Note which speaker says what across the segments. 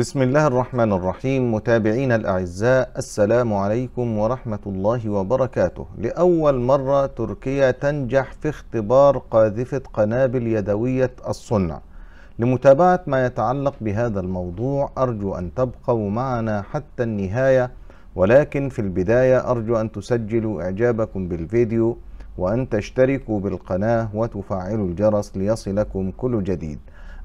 Speaker 1: بسم الله الرحمن الرحيم متابعينا الأعزاء السلام عليكم ورحمة الله وبركاته لأول مرة تركيا تنجح في اختبار قاذفة قنابل يدوية الصنع لمتابعة ما يتعلق بهذا الموضوع أرجو أن تبقوا معنا حتى النهاية ولكن في البداية أرجو أن تسجلوا إعجابكم بالفيديو وأن تشتركوا بالقناة وتفعلوا الجرس ليصلكم كل جديد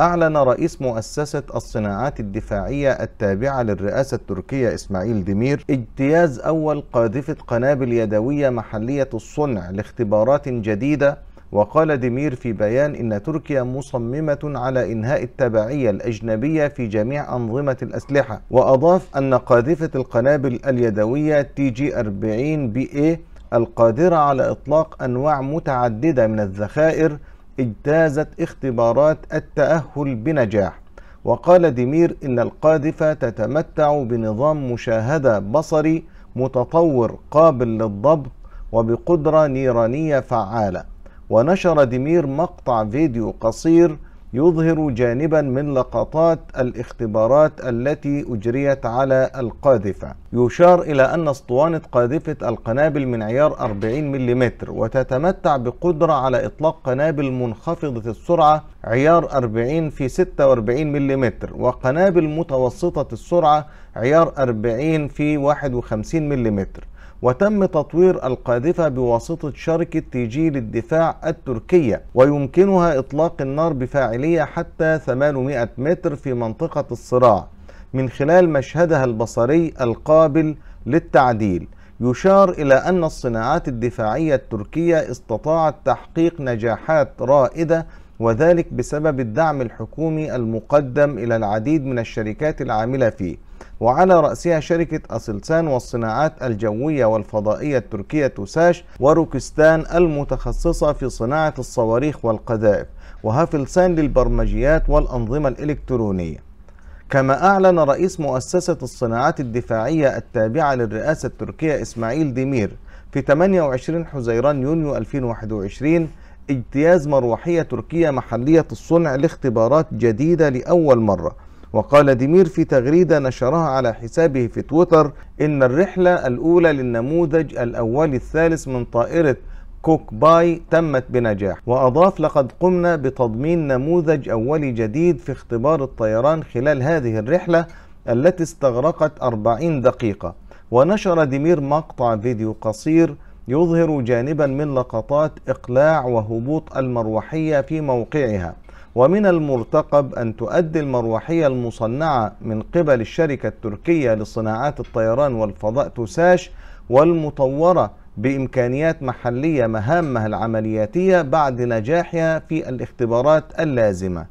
Speaker 1: أعلن رئيس مؤسسة الصناعات الدفاعية التابعة للرئاسة التركية إسماعيل ديمير اجتياز أول قاذفة قنابل يدوية محلية الصنع لاختبارات جديدة وقال ديمير في بيان إن تركيا مصممة على إنهاء التبعية الأجنبية في جميع أنظمة الأسلحة وأضاف أن قاذفة القنابل اليدوية تي جي 40 بي إيه القادرة على إطلاق أنواع متعددة من الذخائر اجتازت اختبارات التأهل بنجاح وقال ديمير إن القاذفة تتمتع بنظام مشاهدة بصري متطور قابل للضبط وبقدرة نيرانية فعالة ونشر ديمير مقطع فيديو قصير يظهر جانبا من لقطات الاختبارات التي أجريت على القاذفة يشار إلى أن اسطوانة قاذفة القنابل من عيار 40 ملم وتتمتع بقدرة على إطلاق قنابل منخفضة السرعة عيار 40 في 46 ملم وقنابل متوسطة السرعة عيار 40 في 51 ملم وتم تطوير القاذفة بواسطة شركة جي للدفاع التركية ويمكنها إطلاق النار بفاعلية حتى 800 متر في منطقة الصراع من خلال مشهدها البصري القابل للتعديل يشار إلى أن الصناعات الدفاعية التركية استطاعت تحقيق نجاحات رائدة وذلك بسبب الدعم الحكومي المقدم إلى العديد من الشركات العاملة فيه وعلى رأسها شركة أسلسان والصناعات الجوية والفضائية التركية توساش وروكستان المتخصصة في صناعة الصواريخ والقذائف وهافلسان للبرمجيات والأنظمة الإلكترونية كما أعلن رئيس مؤسسة الصناعات الدفاعية التابعة للرئاسة التركية إسماعيل ديمير في 28 حزيران يونيو 2021 اجتياز مروحية تركية محلية الصنع لاختبارات جديدة لأول مرة وقال ديمير في تغريدة نشرها على حسابه في تويتر إن الرحلة الأولى للنموذج الأول الثالث من طائرة كوك باي تمت بنجاح وأضاف لقد قمنا بتضمين نموذج أولي جديد في اختبار الطيران خلال هذه الرحلة التي استغرقت 40 دقيقة ونشر ديمير مقطع فيديو قصير يظهر جانبا من لقطات إقلاع وهبوط المروحية في موقعها ومن المرتقب أن تؤدي المروحية المصنعة من قبل الشركة التركية لصناعات الطيران والفضاء تساش والمطورة بإمكانيات محلية مهامها العملياتية بعد نجاحها في الاختبارات اللازمة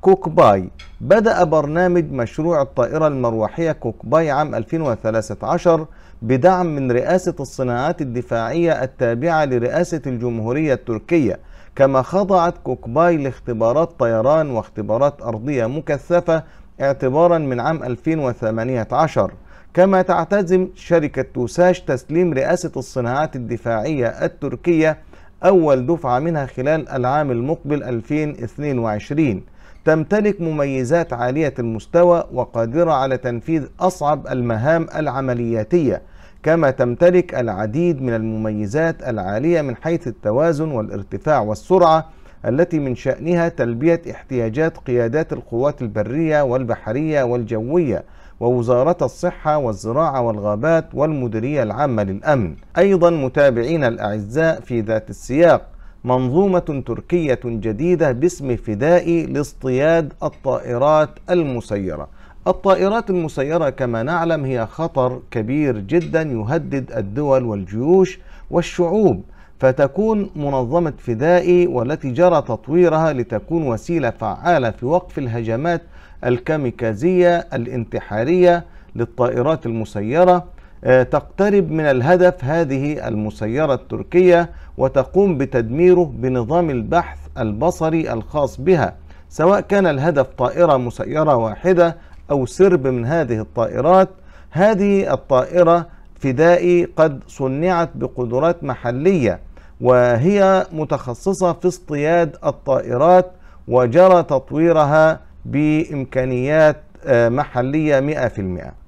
Speaker 1: كوكباي بدأ برنامج مشروع الطائرة المروحية كوكباي عام 2013 بدعم من رئاسة الصناعات الدفاعية التابعة لرئاسة الجمهورية التركية كما خضعت كوكباي لاختبارات طيران واختبارات أرضية مكثفة اعتبارا من عام 2018 كما تعتزم شركة توساش تسليم رئاسة الصناعات الدفاعية التركية أول دفعة منها خلال العام المقبل 2022 تمتلك مميزات عالية المستوى وقادرة على تنفيذ أصعب المهام العملياتية كما تمتلك العديد من المميزات العالية من حيث التوازن والارتفاع والسرعة التي من شأنها تلبية احتياجات قيادات القوات البرية والبحرية والجوية ووزارة الصحة والزراعة والغابات والمديرية العامة للأمن. أيضا متابعين الأعزاء في ذات السياق منظومة تركية جديدة باسم فدائي لاصطياد الطائرات المسيرة. الطائرات المسيرة كما نعلم هي خطر كبير جدا يهدد الدول والجيوش والشعوب فتكون منظمة فدائي والتي جرى تطويرها لتكون وسيلة فعالة في وقف الهجمات الكاميكازية الانتحارية للطائرات المسيرة آه، تقترب من الهدف هذه المسيرة التركية وتقوم بتدميره بنظام البحث البصري الخاص بها سواء كان الهدف طائرة مسيرة واحدة أو سرب من هذه الطائرات هذه الطائرة فدائي قد صنعت بقدرات محلية وهي متخصصة في اصطياد الطائرات وجرى تطويرها بإمكانيات آه، محلية 100%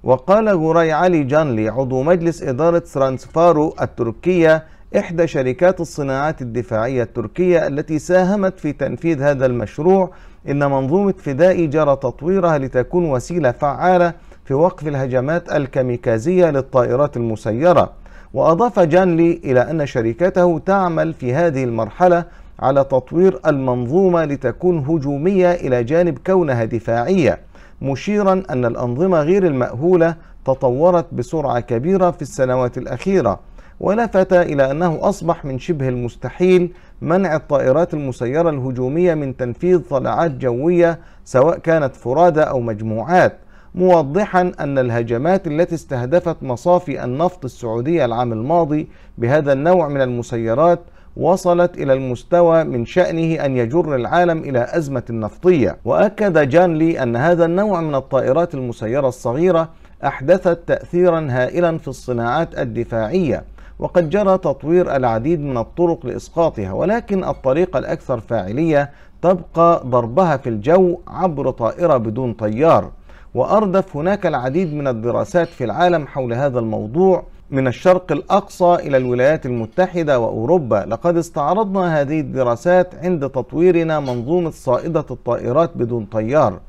Speaker 1: وقال غوراي علي جانلي عضو مجلس إدارة سرانسفارو التركية إحدى شركات الصناعات الدفاعية التركية التي ساهمت في تنفيذ هذا المشروع إن منظومة فدائي جرى تطويرها لتكون وسيلة فعالة في وقف الهجمات الكاميكازية للطائرات المسيرة وأضاف جانلي إلى أن شركته تعمل في هذه المرحلة على تطوير المنظومة لتكون هجومية إلى جانب كونها دفاعية مشيرا أن الأنظمة غير المأهولة تطورت بسرعة كبيرة في السنوات الأخيرة ولفت إلى أنه أصبح من شبه المستحيل منع الطائرات المسيرة الهجومية من تنفيذ طلعات جوية سواء كانت فرادى أو مجموعات موضحا أن الهجمات التي استهدفت مصافي النفط السعودية العام الماضي بهذا النوع من المسيرات وصلت إلى المستوى من شأنه أن يجر العالم إلى أزمة نفطية وأكد جان لي أن هذا النوع من الطائرات المسيرة الصغيرة أحدثت تأثيرا هائلا في الصناعات الدفاعية وقد جرى تطوير العديد من الطرق لإسقاطها ولكن الطريقة الأكثر فاعلية تبقى ضربها في الجو عبر طائرة بدون طيار وأردف هناك العديد من الدراسات في العالم حول هذا الموضوع من الشرق الأقصى إلى الولايات المتحدة وأوروبا لقد استعرضنا هذه الدراسات عند تطويرنا منظومة صائدة الطائرات بدون طيار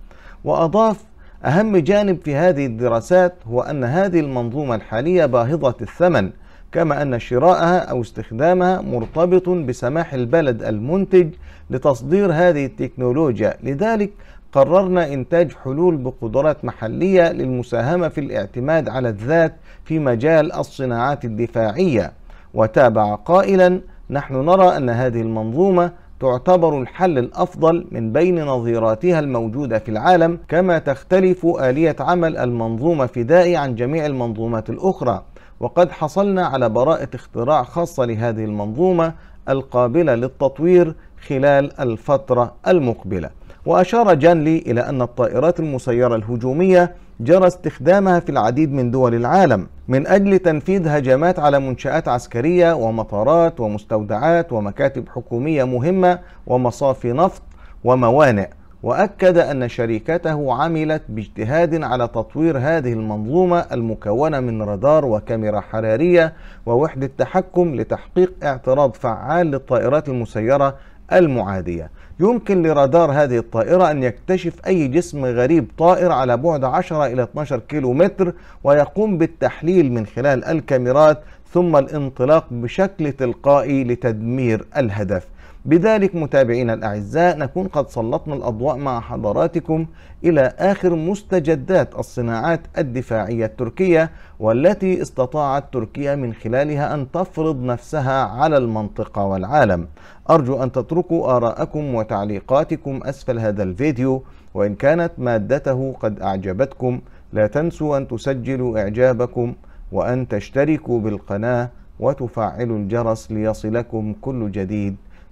Speaker 1: وأضاف أهم جانب في هذه الدراسات هو أن هذه المنظومة الحالية باهظة الثمن كما أن شراءها أو استخدامها مرتبط بسماح البلد المنتج لتصدير هذه التكنولوجيا لذلك قررنا إنتاج حلول بقدرات محلية للمساهمة في الاعتماد على الذات في مجال الصناعات الدفاعية وتابع قائلا نحن نرى أن هذه المنظومة تعتبر الحل الأفضل من بين نظيراتها الموجودة في العالم كما تختلف آلية عمل المنظومة فدائي عن جميع المنظومات الأخرى وقد حصلنا على براءة اختراع خاصة لهذه المنظومة القابلة للتطوير خلال الفترة المقبلة وأشار جانلي إلى أن الطائرات المسيرة الهجومية جرى استخدامها في العديد من دول العالم من أجل تنفيذ هجمات على منشآت عسكرية ومطارات ومستودعات ومكاتب حكومية مهمة ومصافي نفط وموانئ واكد ان شركته عملت باجتهاد على تطوير هذه المنظومه المكونه من رادار وكاميرا حراريه ووحده تحكم لتحقيق اعتراض فعال للطائرات المسيره المعاديه يمكن لرادار هذه الطائرة أن يكتشف أي جسم غريب طائر على بعد 10 إلى 12 كيلو متر ويقوم بالتحليل من خلال الكاميرات ثم الانطلاق بشكل تلقائي لتدمير الهدف بذلك متابعينا الأعزاء نكون قد سلطنا الأضواء مع حضراتكم إلى آخر مستجدات الصناعات الدفاعية التركية والتي استطاعت تركيا من خلالها أن تفرض نفسها على المنطقة والعالم أرجو أن تتركوا آراءكم وتعليقاتكم أسفل هذا الفيديو وإن كانت مادته قد أعجبتكم لا تنسوا أن تسجلوا إعجابكم وأن تشتركوا بالقناة وتفعلوا الجرس ليصلكم كل جديد